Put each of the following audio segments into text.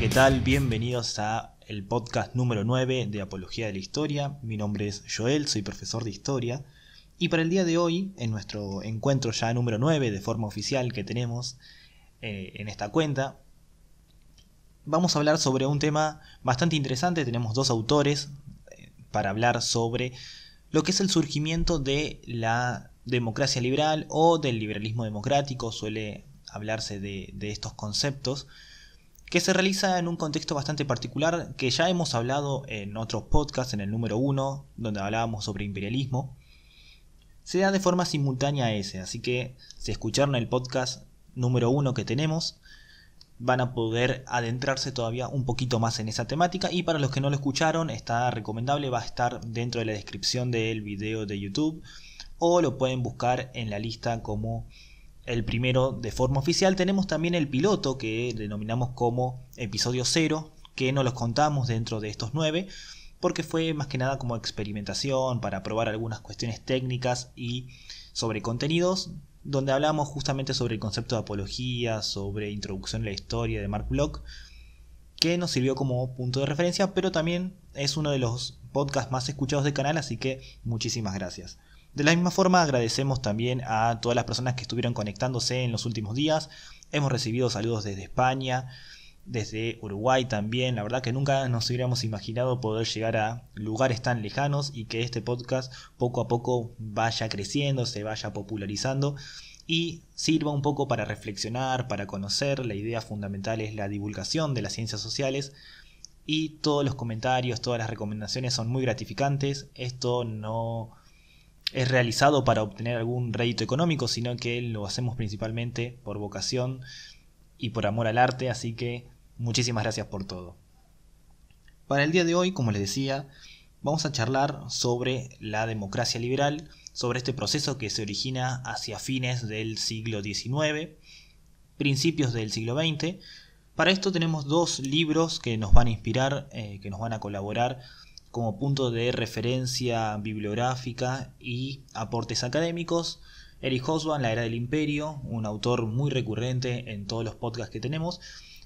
¿qué tal? Bienvenidos a el podcast número 9 de Apología de la Historia. Mi nombre es Joel, soy profesor de historia. Y para el día de hoy, en nuestro encuentro ya número 9 de forma oficial que tenemos eh, en esta cuenta, vamos a hablar sobre un tema bastante interesante. Tenemos dos autores eh, para hablar sobre lo que es el surgimiento de la democracia liberal o del liberalismo democrático. Suele hablarse de estos conceptos que se realiza en un contexto bastante particular que ya hemos hablado en otros podcasts, en el número 1, donde hablábamos sobre imperialismo. Se da de forma simultánea a ese, así que si escucharon el podcast número 1 que tenemos, van a poder adentrarse todavía un poquito más en esa temática y para los que no lo escucharon está recomendable, va a estar dentro de la descripción del video de YouTube o lo pueden buscar en la lista como el primero de forma oficial, tenemos también el piloto que denominamos como episodio cero que no los contamos dentro de estos nueve, porque fue más que nada como experimentación para probar algunas cuestiones técnicas y sobre contenidos, donde hablamos justamente sobre el concepto de apología, sobre introducción a la historia de Mark Block, que nos sirvió como punto de referencia, pero también es uno de los podcasts más escuchados del canal, así que muchísimas gracias. De la misma forma agradecemos también a todas las personas que estuvieron conectándose en los últimos días. Hemos recibido saludos desde España, desde Uruguay también. La verdad que nunca nos hubiéramos imaginado poder llegar a lugares tan lejanos y que este podcast poco a poco vaya creciendo, se vaya popularizando y sirva un poco para reflexionar, para conocer. La idea fundamental es la divulgación de las ciencias sociales y todos los comentarios, todas las recomendaciones son muy gratificantes. Esto no es realizado para obtener algún rédito económico, sino que lo hacemos principalmente por vocación y por amor al arte, así que muchísimas gracias por todo. Para el día de hoy, como les decía, vamos a charlar sobre la democracia liberal, sobre este proceso que se origina hacia fines del siglo XIX, principios del siglo XX. Para esto tenemos dos libros que nos van a inspirar, eh, que nos van a colaborar como punto de referencia bibliográfica y aportes académicos. Eric Hobsbawm, La Era del Imperio, un autor muy recurrente en todos los podcasts que tenemos.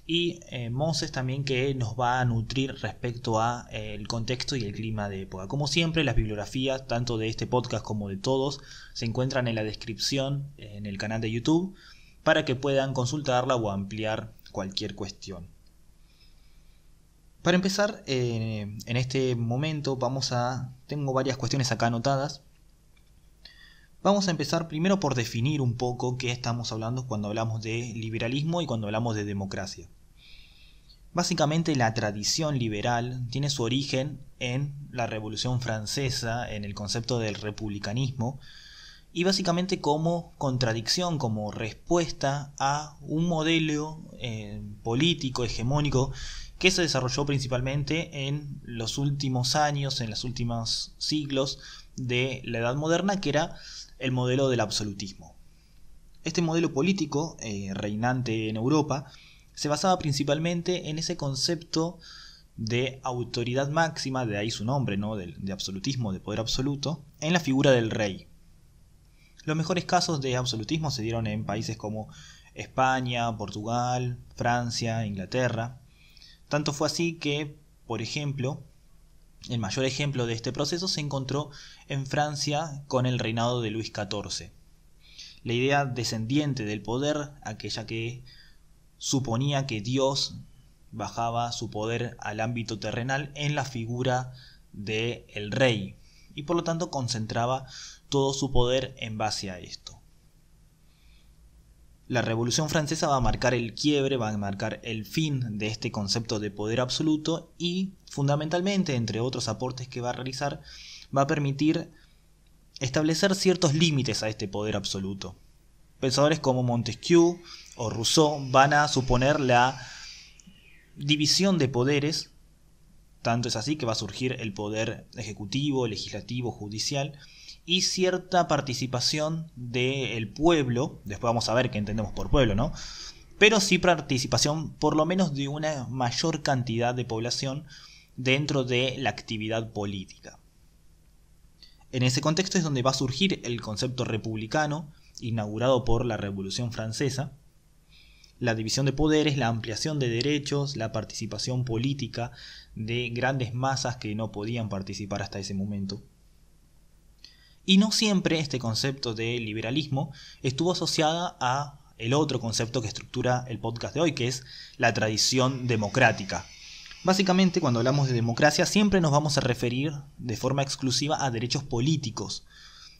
Y eh, Moses también que nos va a nutrir respecto a eh, el contexto y el clima de época. Como siempre, las bibliografías, tanto de este podcast como de todos, se encuentran en la descripción en el canal de YouTube para que puedan consultarla o ampliar cualquier cuestión. Para empezar, eh, en este momento vamos a... Tengo varias cuestiones acá anotadas. Vamos a empezar primero por definir un poco qué estamos hablando cuando hablamos de liberalismo y cuando hablamos de democracia. Básicamente la tradición liberal tiene su origen en la Revolución Francesa, en el concepto del republicanismo, y básicamente como contradicción, como respuesta a un modelo eh, político hegemónico que se desarrolló principalmente en los últimos años, en los últimos siglos de la Edad Moderna, que era el modelo del absolutismo. Este modelo político eh, reinante en Europa se basaba principalmente en ese concepto de autoridad máxima, de ahí su nombre, ¿no? de absolutismo, de poder absoluto, en la figura del rey. Los mejores casos de absolutismo se dieron en países como España, Portugal, Francia, Inglaterra, tanto fue así que, por ejemplo, el mayor ejemplo de este proceso se encontró en Francia con el reinado de Luis XIV. La idea descendiente del poder, aquella que suponía que Dios bajaba su poder al ámbito terrenal en la figura del rey y por lo tanto concentraba todo su poder en base a esto. La Revolución Francesa va a marcar el quiebre, va a marcar el fin de este concepto de poder absoluto y, fundamentalmente, entre otros aportes que va a realizar, va a permitir establecer ciertos límites a este poder absoluto. Pensadores como Montesquieu o Rousseau van a suponer la división de poderes, tanto es así que va a surgir el poder ejecutivo, legislativo, judicial, y cierta participación del pueblo, después vamos a ver qué entendemos por pueblo, ¿no? Pero sí participación por lo menos de una mayor cantidad de población dentro de la actividad política. En ese contexto es donde va a surgir el concepto republicano, inaugurado por la Revolución Francesa, la división de poderes, la ampliación de derechos, la participación política de grandes masas que no podían participar hasta ese momento. Y no siempre este concepto de liberalismo estuvo asociada a el otro concepto que estructura el podcast de hoy, que es la tradición democrática. Básicamente, cuando hablamos de democracia, siempre nos vamos a referir de forma exclusiva a derechos políticos.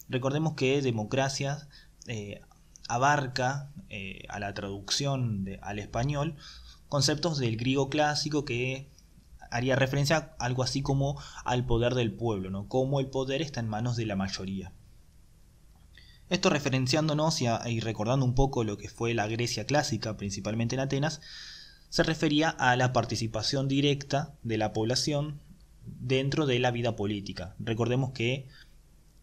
Recordemos que democracia eh, abarca eh, a la traducción al español conceptos del griego clásico que haría referencia a algo así como al poder del pueblo, ¿no? Cómo el poder está en manos de la mayoría. Esto referenciándonos y, y recordando un poco lo que fue la Grecia clásica, principalmente en Atenas, se refería a la participación directa de la población dentro de la vida política. Recordemos que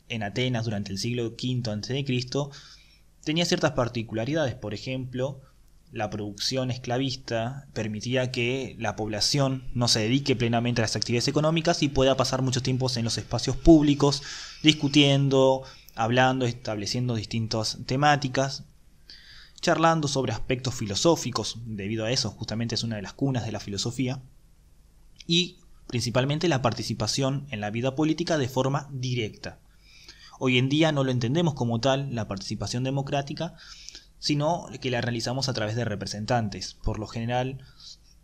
en Atenas durante el siglo V a.C. tenía ciertas particularidades, por ejemplo, la producción esclavista permitía que la población no se dedique plenamente a las actividades económicas y pueda pasar muchos tiempos en los espacios públicos discutiendo, hablando, estableciendo distintas temáticas, charlando sobre aspectos filosóficos, debido a eso justamente es una de las cunas de la filosofía, y principalmente la participación en la vida política de forma directa. Hoy en día no lo entendemos como tal, la participación democrática, sino que la realizamos a través de representantes, por lo general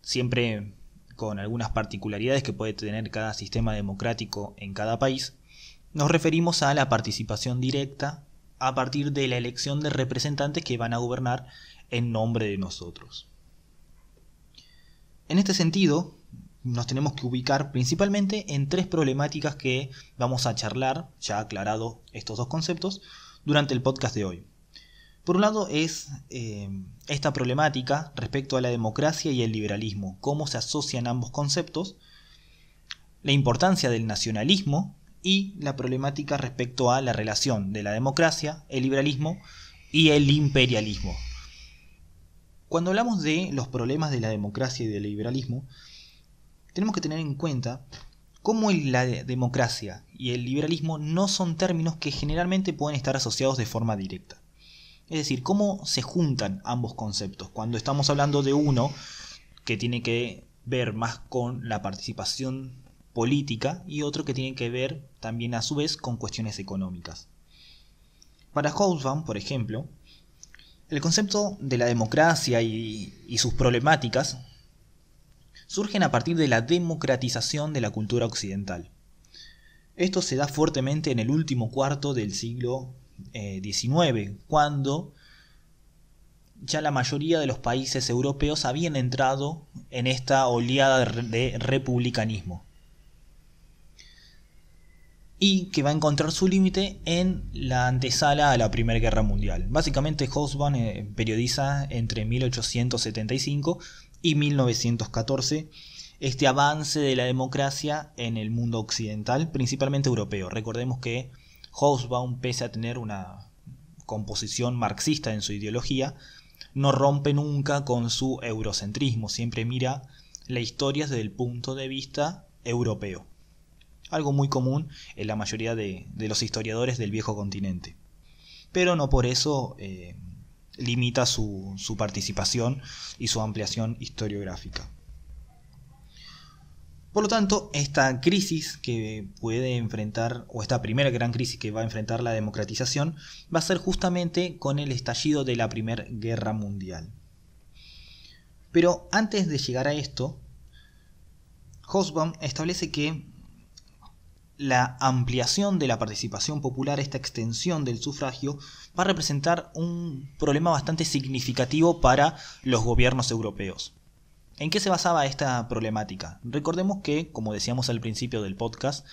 siempre con algunas particularidades que puede tener cada sistema democrático en cada país, nos referimos a la participación directa a partir de la elección de representantes que van a gobernar en nombre de nosotros. En este sentido, nos tenemos que ubicar principalmente en tres problemáticas que vamos a charlar, ya aclarado estos dos conceptos, durante el podcast de hoy. Por un lado es eh, esta problemática respecto a la democracia y el liberalismo, cómo se asocian ambos conceptos, la importancia del nacionalismo y la problemática respecto a la relación de la democracia, el liberalismo y el imperialismo. Cuando hablamos de los problemas de la democracia y del liberalismo, tenemos que tener en cuenta cómo la democracia y el liberalismo no son términos que generalmente pueden estar asociados de forma directa. Es decir, cómo se juntan ambos conceptos. Cuando estamos hablando de uno que tiene que ver más con la participación política y otro que tiene que ver también a su vez con cuestiones económicas. Para Hobsbawm, por ejemplo, el concepto de la democracia y, sus problemáticas surgen a partir de la democratización de la cultura occidental. Esto se da fuertemente en el último cuarto del siglo 19, eh, cuando ya la mayoría de los países europeos habían entrado en esta oleada de republicanismo. Y que va a encontrar su límite en la antesala a la Primera Guerra Mundial. Básicamente, Hobsbawm eh, periodiza entre 1875 y 1914 este avance de la democracia en el mundo occidental, principalmente europeo. Recordemos que Hobsbawm, pese a tener una composición marxista en su ideología, no rompe nunca con su eurocentrismo, siempre mira la historia desde el punto de vista europeo. Algo muy común en la mayoría de, los historiadores del viejo continente. Pero no por eso eh, limita su participación y su ampliación historiográfica. Por lo tanto, esta crisis que puede enfrentar, o esta primera gran crisis que va a enfrentar la democratización, va a ser justamente con el estallido de la Primera Guerra Mundial. Pero antes de llegar a esto, Hosbaum establece que la ampliación de la participación popular, esta extensión del sufragio, va a representar un problema bastante significativo para los gobiernos europeos. ¿En qué se basaba esta problemática? Recordemos que, como decíamos al principio del podcast,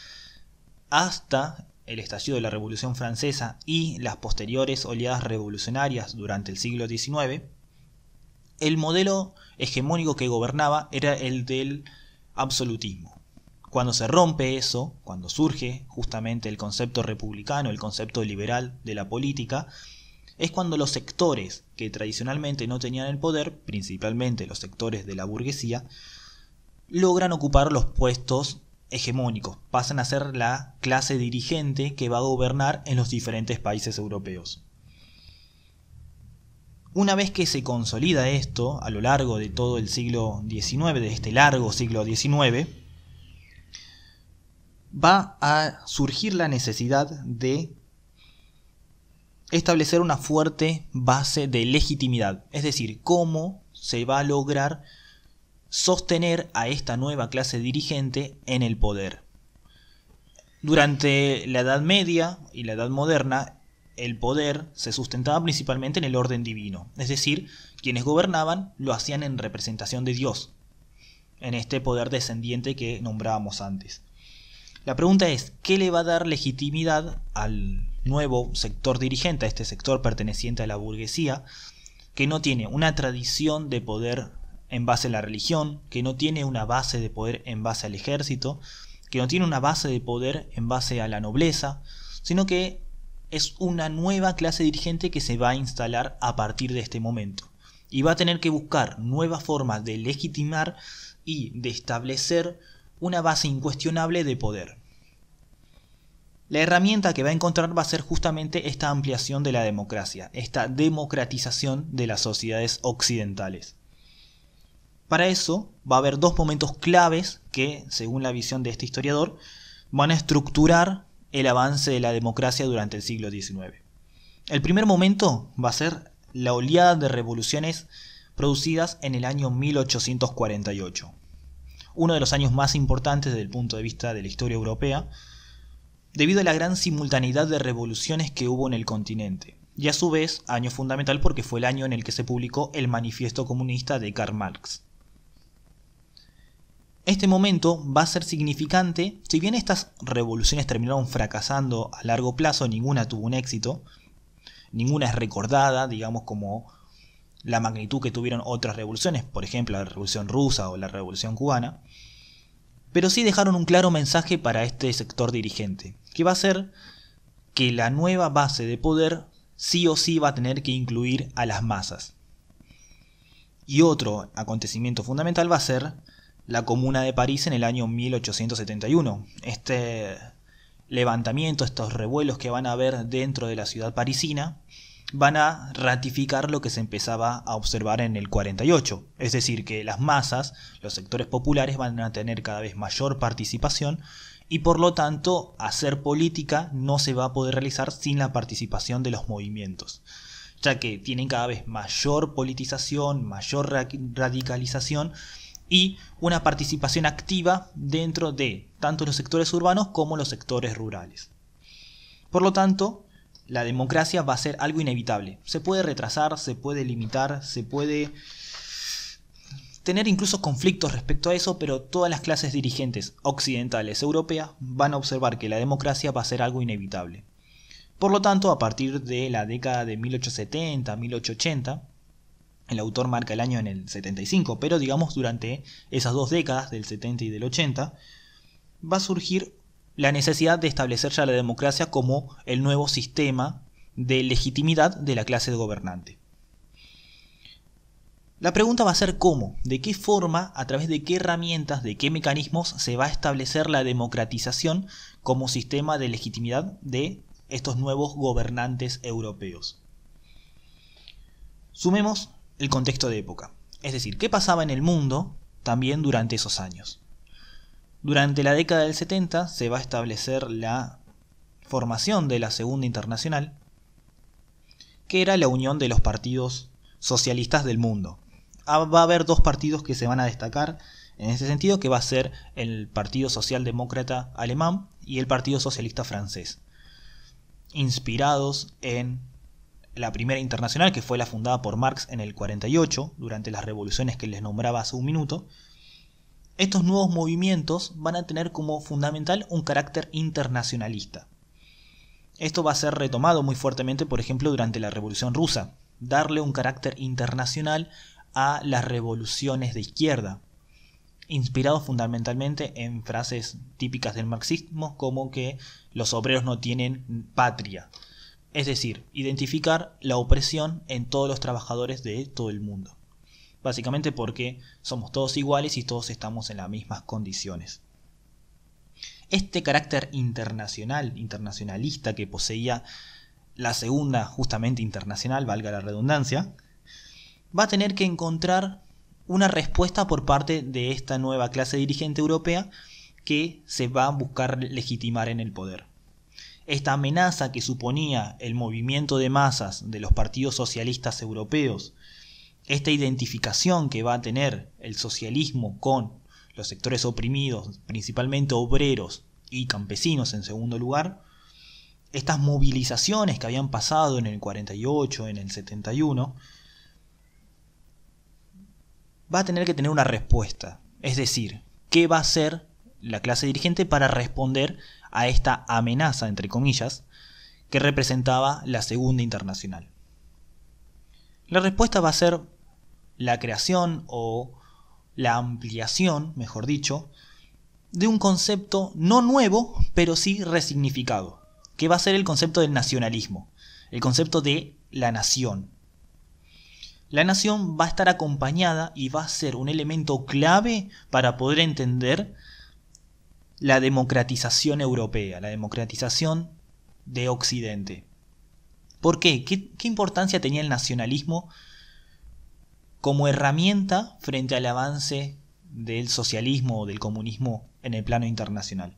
hasta el estallido de la Revolución Francesa y las posteriores oleadas revolucionarias durante el siglo XIX, el modelo hegemónico que gobernaba era el del absolutismo. Cuando se rompe eso, cuando surge justamente el concepto republicano, el concepto liberal de la política, es cuando los sectores que tradicionalmente no tenían el poder, principalmente los sectores de la burguesía, logran ocupar los puestos hegemónicos, pasan a ser la clase dirigente que va a gobernar en los diferentes países europeos. Una vez que se consolida esto a lo largo de todo el siglo XIX, de este largo siglo XIX, va a surgir la necesidad de establecer una fuerte base de legitimidad, es decir, cómo se va a lograr sostener a esta nueva clase dirigente en el poder. Durante la Edad Media y la Edad Moderna, el poder se sustentaba principalmente en el orden divino, es decir, quienes gobernaban lo hacían en representación de Dios, en este poder descendiente que nombrábamos antes. La pregunta es, ¿qué le va a dar legitimidad al nuevo sector dirigente, este sector perteneciente a la burguesía, que no tiene una tradición de poder en base a la religión, que no tiene una base de poder en base al ejército, que no tiene una base de poder en base a la nobleza, sino que es una nueva clase dirigente que se va a instalar a partir de este momento. Y va a tener que buscar nuevas formas de legitimar y de establecer una base incuestionable de poder. La herramienta que va a encontrar va a ser justamente esta ampliación de la democracia, esta democratización de las sociedades occidentales. Para eso va a haber dos momentos claves que, según la visión de este historiador, van a estructurar el avance de la democracia durante el siglo XIX. El primer momento va a ser la oleada de revoluciones producidas en el año 1848, uno de los años más importantes desde el punto de vista de la historia europea, debido a la gran simultaneidad de revoluciones que hubo en el continente, y a su vez año fundamental porque fue el año en el que se publicó el Manifiesto Comunista de Karl Marx. Este momento va a ser significante, si bien estas revoluciones terminaron fracasando a largo plazo, ninguna tuvo un éxito, ninguna es recordada, digamos, como la magnitud que tuvieron otras revoluciones, por ejemplo la Revolución Rusa o la Revolución Cubana, pero sí dejaron un claro mensaje para este sector dirigente, que va a ser que la nueva base de poder sí o sí va a tener que incluir a las masas. Y otro acontecimiento fundamental va a ser la Comuna de París en el año 1871. Este levantamiento, estos revuelos que van a haber dentro de la ciudad parisina, van a ratificar lo que se empezaba a observar en el 48, es decir, que las masas, los sectores populares van a tener cada vez mayor participación y por lo tanto hacer política no se va a poder realizar sin la participación de los movimientos, ya que tienen cada vez mayor politización, mayor radicalización y una participación activa dentro de tanto los sectores urbanos como los sectores rurales. Por lo tanto, la democracia va a ser algo inevitable. Se puede retrasar, se puede limitar, se puede tener incluso conflictos respecto a eso, pero todas las clases dirigentes occidentales europeas van a observar que la democracia va a ser algo inevitable. Por lo tanto, a partir de la década de 1870-1880, el autor marca el año en el 75, pero digamos durante esas dos décadas, del 70 y del 80, va a surgir la necesidad de establecer ya la democracia como el nuevo sistema de legitimidad de la clase de gobernante. La pregunta va a ser cómo, de qué forma, a través de qué herramientas, de qué mecanismos se va a establecer la democratización como sistema de legitimidad de estos nuevos gobernantes europeos. Sumemos el contexto de época, es decir, qué pasaba en el mundo también durante esos años. Durante la década del 70 se va a establecer la formación de la Segunda Internacional, que era la unión de los partidos socialistas del mundo. Ah, va a haber dos partidos que se van a destacar en ese sentido, que va a ser el Partido Socialdemócrata Alemán y el Partido Socialista Francés, inspirados en la primera internacional, que fue la fundada por Marx en el 48, durante las revoluciones que les nombraba hace un minuto, estos nuevos movimientos van a tener como fundamental un carácter internacionalista. Esto va a ser retomado muy fuertemente, por ejemplo, durante la Revolución Rusa, darle un carácter internacional a las revoluciones de izquierda, inspirado fundamentalmente en frases típicas del marxismo como que los obreros no tienen patria, es decir, identificar la opresión en todos los trabajadores de todo el mundo básicamente porque somos todos iguales y todos estamos en las mismas condiciones. Este carácter internacional, internacionalista que poseía la segunda, justamente internacional, valga la redundancia, va a tener que encontrar una respuesta por parte de esta nueva clase dirigente europea que se va a buscar legitimar en el poder. Esta amenaza que suponía el movimiento de masas de los partidos socialistas europeos esta identificación que va a tener el socialismo con los sectores oprimidos, principalmente obreros y campesinos en segundo lugar, estas movilizaciones que habían pasado en el 48, en el 71, va a tener que tener una respuesta. Es decir, ¿qué va a hacer la clase dirigente para responder a esta amenaza, entre comillas, que representaba la Segunda Internacional? La respuesta va a ser la creación o la ampliación, mejor dicho, de un concepto no nuevo, pero sí resignificado, que va a ser el concepto del nacionalismo, el concepto de la nación. La nación va a estar acompañada y va a ser un elemento clave para poder entender la democratización europea, la democratización de Occidente. ¿Por qué? ¿Qué, qué importancia tenía el nacionalismo como herramienta frente al avance del socialismo o del comunismo en el plano internacional.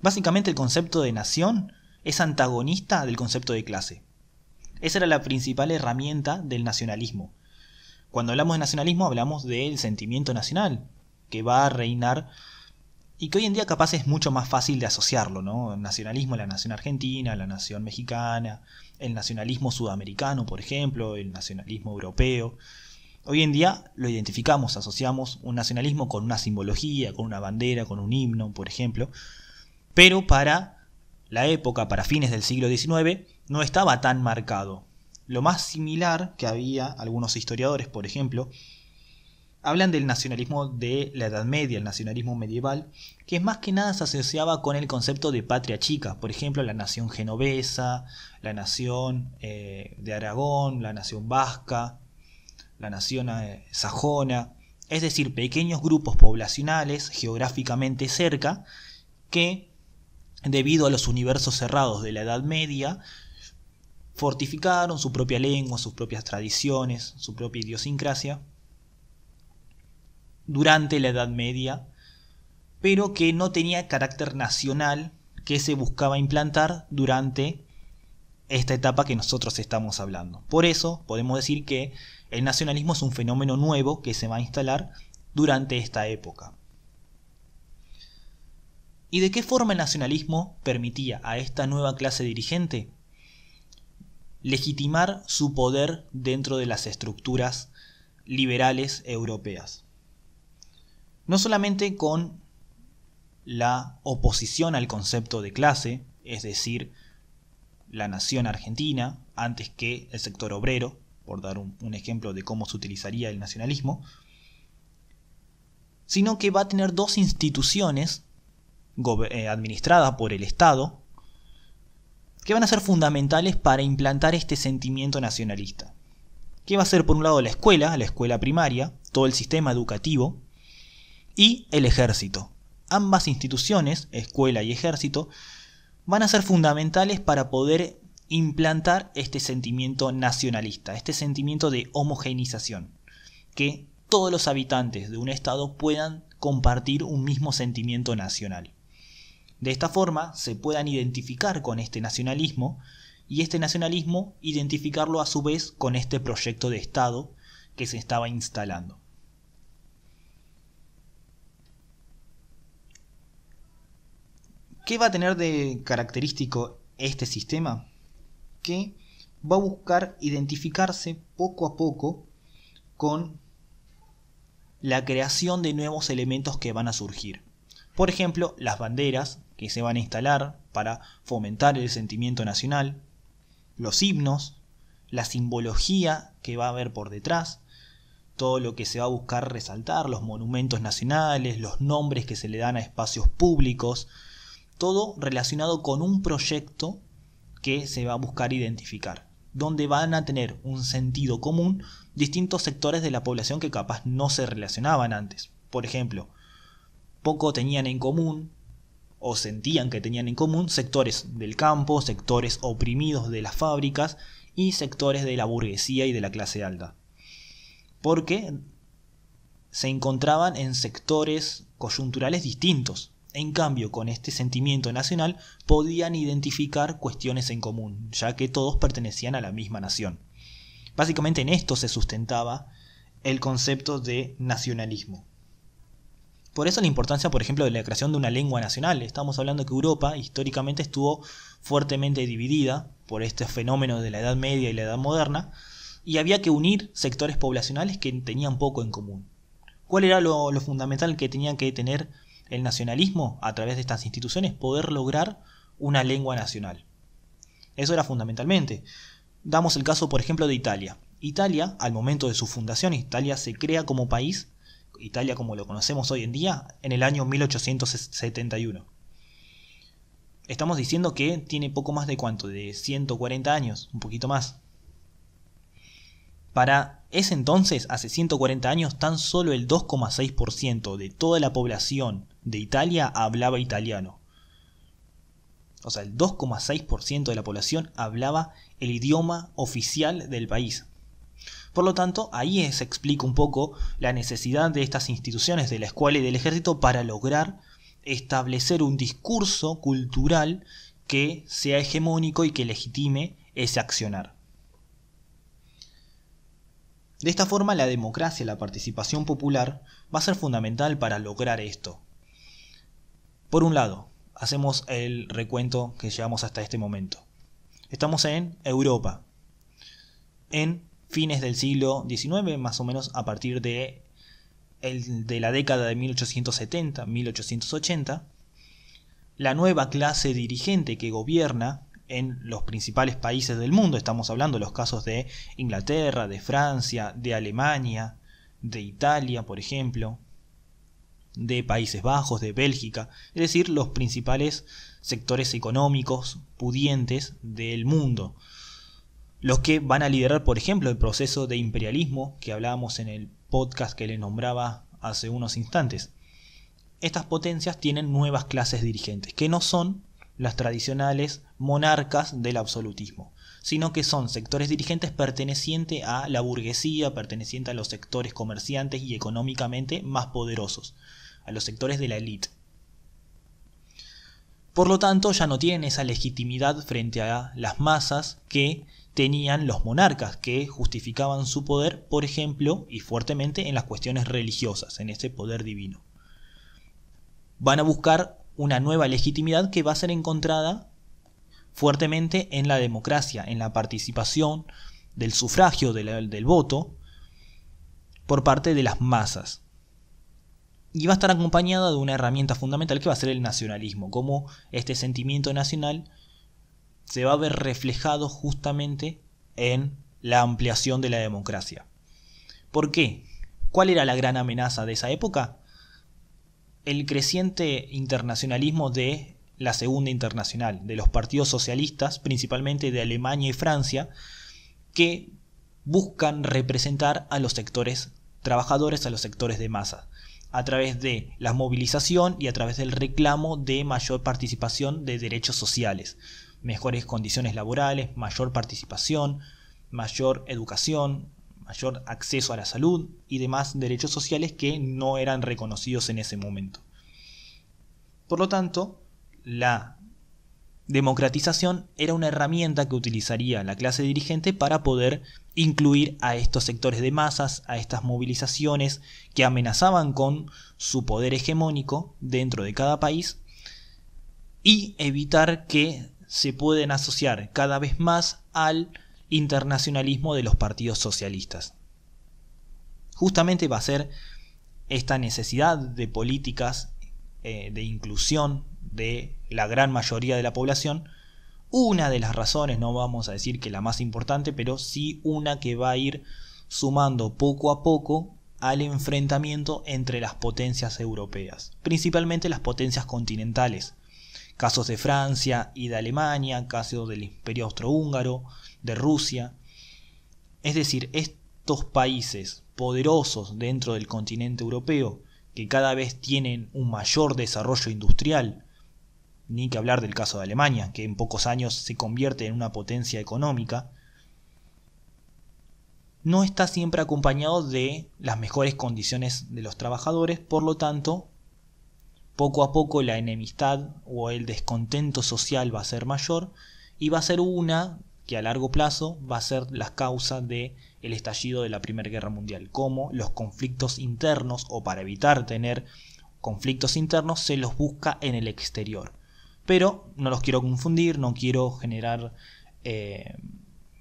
Básicamente el concepto de nación es antagonista del concepto de clase. Esa era la principal herramienta del nacionalismo. Cuando hablamos de nacionalismo hablamos del sentimiento nacional, que va a reinar y que hoy en día capaz es mucho más fácil de asociarlo, ¿no? El nacionalismo, la nación argentina, la nación mexicana, el nacionalismo sudamericano, por ejemplo, el nacionalismo europeo. Hoy en día lo identificamos, asociamos un nacionalismo con una simbología, con una bandera, con un himno, por ejemplo, pero para la época, para fines del siglo XIX, no estaba tan marcado. Lo más similar que había algunos historiadores, por ejemplo, hablan del nacionalismo de la Edad Media, el nacionalismo medieval, que más que nada se asociaba con el concepto de patria chica, por ejemplo, la nación genovesa, la nación eh, de Aragón, la nación vasca, la nación eh, sajona, es decir, pequeños grupos poblacionales geográficamente cerca que, debido a los universos cerrados de la Edad Media, fortificaron su propia lengua, sus propias tradiciones, su propia idiosincrasia durante la Edad Media, pero que no tenía carácter nacional que se buscaba implantar durante esta etapa que nosotros estamos hablando. Por eso podemos decir que el nacionalismo es un fenómeno nuevo que se va a instalar durante esta época. ¿Y de qué forma el nacionalismo permitía a esta nueva clase dirigente legitimar su poder dentro de las estructuras liberales europeas? No solamente con la oposición al concepto de clase, es decir, la nación argentina antes que el sector obrero, por dar un, ejemplo de cómo se utilizaría el nacionalismo, sino que va a tener dos instituciones eh, administradas por el Estado que van a ser fundamentales para implantar este sentimiento nacionalista. Que va a ser por un lado la escuela, la escuela primaria, todo el sistema educativo y el ejército. Ambas instituciones, escuela y ejército, van a ser fundamentales para poder implantar este sentimiento nacionalista, este sentimiento de homogenización, que todos los habitantes de un estado puedan compartir un mismo sentimiento nacional. De esta forma se puedan identificar con este nacionalismo y este nacionalismo identificarlo a su vez con este proyecto de Estado que se estaba instalando. ¿Qué va a tener de característico este sistema? que va a buscar identificarse poco a poco con la creación de nuevos elementos que van a surgir. Por ejemplo, las banderas que se van a instalar para fomentar el sentimiento nacional, los himnos, la simbología que va a haber por detrás, todo lo que se va a buscar resaltar, los monumentos nacionales, los nombres que se le dan a espacios públicos, todo relacionado con un proyecto que se va a buscar identificar, donde van a tener un sentido común distintos sectores de la población que capaz no se relacionaban antes. Por ejemplo, poco tenían en común o sentían que tenían en común sectores del campo, sectores oprimidos de las fábricas y sectores de la burguesía y de la clase alta. Porque se encontraban en sectores coyunturales distintos, en cambio, con este sentimiento nacional podían identificar cuestiones en común, ya que todos pertenecían a la misma nación. Básicamente en esto se sustentaba el concepto de nacionalismo. Por eso la importancia, por ejemplo, de la creación de una lengua nacional. Estamos hablando que Europa históricamente estuvo fuertemente dividida por este fenómeno de la Edad Media y la Edad Moderna, y había que unir sectores poblacionales que tenían poco en común. ¿Cuál era lo, lo fundamental que tenían que tener el nacionalismo, a través de estas instituciones, poder lograr una lengua nacional. Eso era fundamentalmente. Damos el caso, por ejemplo, de Italia. Italia, al momento de su fundación, Italia se crea como país, Italia como lo conocemos hoy en día, en el año 1871. Estamos diciendo que tiene poco más de cuánto, de 140 años, un poquito más. Para ese entonces, hace 140 años, tan solo el 2,6% de toda la población de Italia hablaba italiano. O sea, el 2,6% de la población hablaba el idioma oficial del país. Por lo tanto, ahí se explica un poco la necesidad de estas instituciones de la escuela y del ejército para lograr establecer un discurso cultural que sea hegemónico y que legitime ese accionar. De esta forma, la democracia, la participación popular, va a ser fundamental para lograr esto. Por un lado, hacemos el recuento que llevamos hasta este momento. Estamos en Europa, en fines del siglo XIX, más o menos a partir de, de la década de 1870-1880, la nueva clase dirigente que gobierna en los principales países del mundo, estamos hablando de los casos de Inglaterra, de Francia, de Alemania, de Italia, por ejemplo, de Países Bajos, de Bélgica, es decir, los principales sectores económicos pudientes del mundo. Los que van a liderar, por ejemplo, el proceso de imperialismo que hablábamos en el podcast que le nombraba hace unos instantes. Estas potencias tienen nuevas clases dirigentes, que no son las tradicionales monarcas del absolutismo, sino que son sectores dirigentes pertenecientes a la burguesía, pertenecientes a los sectores comerciantes y económicamente más poderosos a los sectores de la élite. Por lo tanto, ya no tienen esa legitimidad frente a las masas que tenían los monarcas, que justificaban su poder, por ejemplo, y fuertemente en las cuestiones religiosas, en ese poder divino. Van a buscar una nueva legitimidad que va a ser encontrada fuertemente en la democracia, en la participación del sufragio, del, del voto, por parte de las masas y va a estar acompañada de una herramienta fundamental que va a ser el nacionalismo, como este sentimiento nacional se va a ver reflejado justamente en la ampliación de la democracia. ¿Por qué? ¿Cuál era la gran amenaza de esa época? El creciente internacionalismo de la Segunda Internacional, de los partidos socialistas, principalmente de Alemania y Francia, que buscan representar a los sectores trabajadores, a los sectores de masa a través de la movilización y a través del reclamo de mayor participación de derechos sociales, mejores condiciones laborales, mayor participación, mayor educación, mayor acceso a la salud y demás derechos sociales que no eran reconocidos en ese momento. Por lo tanto, la democratización era una herramienta que utilizaría la clase dirigente para poder incluir a estos sectores de masas, a estas movilizaciones que amenazaban con su poder hegemónico dentro de cada país y evitar que se puedan asociar cada vez más al internacionalismo de los partidos socialistas. Justamente va a ser esta necesidad de políticas eh, de inclusión de la gran mayoría de la población, una de las razones, no vamos a decir que la más importante, pero sí una que va a ir sumando poco a poco al enfrentamiento entre las potencias europeas, principalmente las potencias continentales, casos de Francia y de Alemania, casos del Imperio Austrohúngaro, de Rusia. Es decir, estos países poderosos dentro del continente europeo, que cada vez tienen un mayor desarrollo industrial, ni que hablar del caso de Alemania, que en pocos años se convierte en una potencia económica, no está siempre acompañado de las mejores condiciones de los trabajadores, por lo tanto, poco a poco la enemistad o el descontento social va a ser mayor y va a ser una que a largo plazo va a ser la causa de el estallido de la Primera Guerra Mundial, como los conflictos internos o para evitar tener conflictos internos se los busca en el exterior pero no los quiero confundir, no quiero generar eh,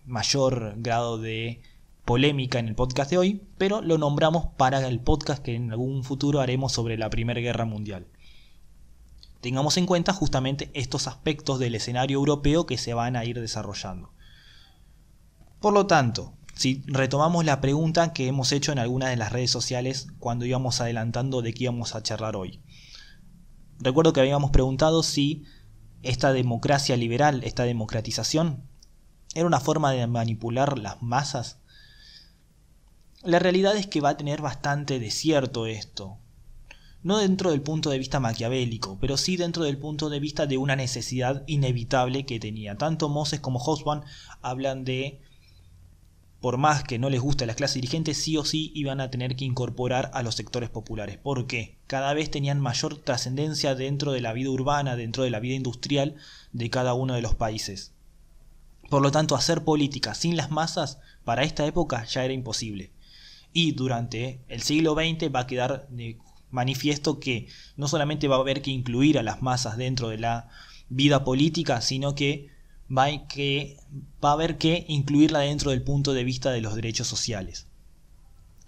mayor grado de polémica en el podcast de hoy, pero lo nombramos para el podcast que en algún futuro haremos sobre la Primera Guerra Mundial. Tengamos en cuenta justamente estos aspectos del escenario europeo que se van a ir desarrollando. Por lo tanto, si retomamos la pregunta que hemos hecho en algunas de las redes sociales cuando íbamos adelantando de qué íbamos a charlar hoy. Recuerdo que habíamos preguntado si esta democracia liberal, esta democratización, era una forma de manipular las masas. La realidad es que va a tener bastante de cierto esto. No dentro del punto de vista maquiavélico, pero sí dentro del punto de vista de una necesidad inevitable que tenía. Tanto Moses como Hosban hablan de por más que no les guste a las clases dirigentes, sí o sí iban a tener que incorporar a los sectores populares, porque cada vez tenían mayor trascendencia dentro de la vida urbana, dentro de la vida industrial de cada uno de los países. Por lo tanto, hacer política sin las masas para esta época ya era imposible. Y durante el siglo XX va a quedar manifiesto que no solamente va a haber que incluir a las masas dentro de la vida política, sino que va, a haber que incluirla dentro del punto de vista de los derechos sociales.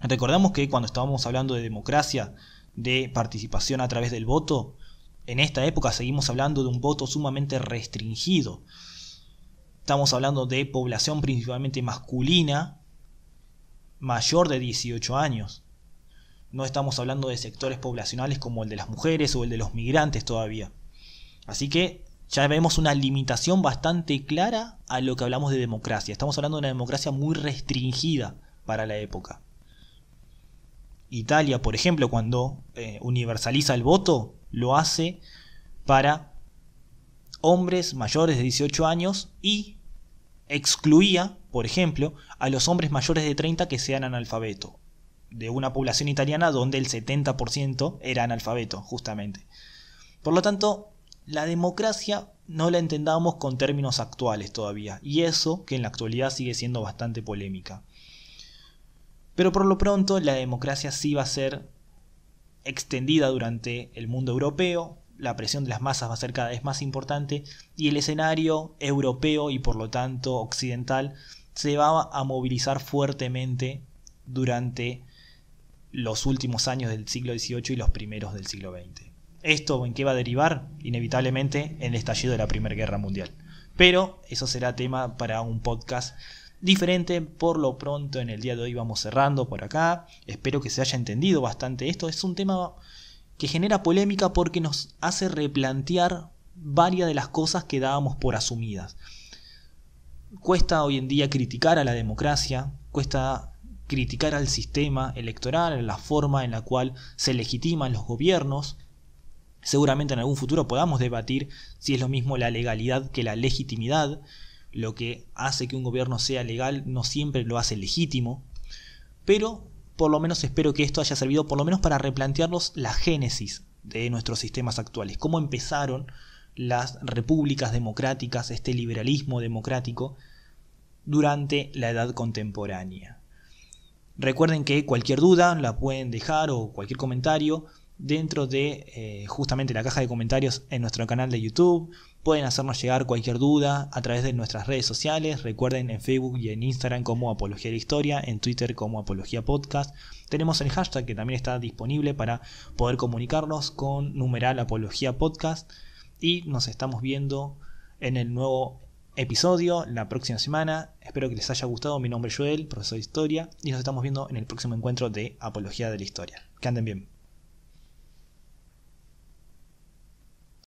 Recordamos que cuando estábamos hablando de democracia, de participación a través del voto, en esta época seguimos hablando de un voto sumamente restringido. Estamos hablando de población principalmente masculina, mayor de 18 años. No estamos hablando de sectores poblacionales como el de las mujeres o el de los migrantes todavía. Así que ya vemos una limitación bastante clara a lo que hablamos de democracia. Estamos hablando de una democracia muy restringida para la época. Italia, por ejemplo, cuando eh, universaliza el voto, lo hace para hombres mayores de 18 años y excluía, por ejemplo, a los hombres mayores de 30 que sean analfabeto. De una población italiana donde el 70% era analfabeto, justamente. Por lo tanto, la democracia no la entendamos con términos actuales todavía, y eso que en la actualidad sigue siendo bastante polémica. Pero por lo pronto la democracia sí va a ser extendida durante el mundo europeo, la presión de las masas va a ser cada vez más importante y el escenario europeo y por lo tanto occidental se va a movilizar fuertemente durante los últimos años del siglo XVIII y los primeros del siglo XX. ¿Esto en qué va a derivar? Inevitablemente en el estallido de la Primera Guerra Mundial. Pero eso será tema para un podcast diferente. Por lo pronto, en el día de hoy vamos cerrando por acá. Espero que se haya entendido bastante esto. Es un tema que genera polémica porque nos hace replantear varias de las cosas que dábamos por asumidas. Cuesta hoy en día criticar a la democracia, cuesta criticar al sistema electoral, la forma en la cual se legitiman los gobiernos, Seguramente en algún futuro podamos debatir si es lo mismo la legalidad que la legitimidad. Lo que hace que un gobierno sea legal no siempre lo hace legítimo. Pero por lo menos espero que esto haya servido por lo menos para replantearnos la génesis de nuestros sistemas actuales, cómo empezaron las repúblicas democráticas, este liberalismo democrático, durante la edad contemporánea. Recuerden que cualquier duda la pueden dejar o cualquier comentario dentro de eh, justamente la caja de comentarios en nuestro canal de YouTube. Pueden hacernos llegar cualquier duda a través de nuestras redes sociales. Recuerden en Facebook y en Instagram como Apología de la Historia, en Twitter como Apología Podcast. Tenemos el hashtag que también está disponible para poder comunicarnos con numeral Apología Podcast. Y nos estamos viendo en el nuevo episodio la próxima semana. Espero que les haya gustado. Mi nombre es Joel, profesor de historia, y nos estamos viendo en el próximo encuentro de Apología de la Historia. Que anden bien.